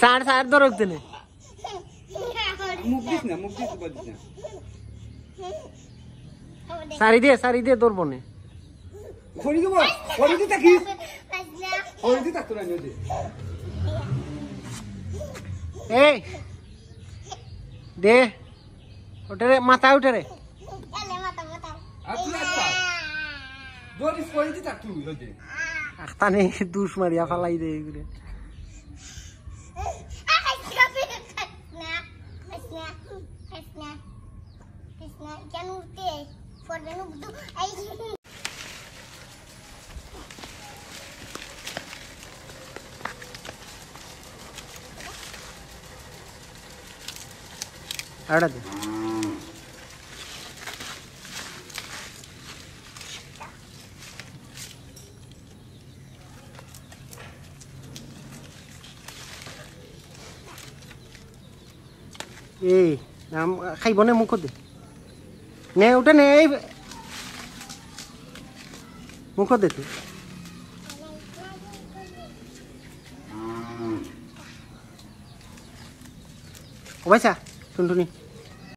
সার সার দরক দিলে সারি দিয়ে সারি দিয়ে তোর বনে এই দে মাথা উঠে রে আচ্ছা, আচ্ছা। তুই nem dos Maria falan iyi göre. Ahora te. এই খাইবনে মোক দে নে ওটা নে এই মুখ দে তুই ও ভাইসা টুনটুনি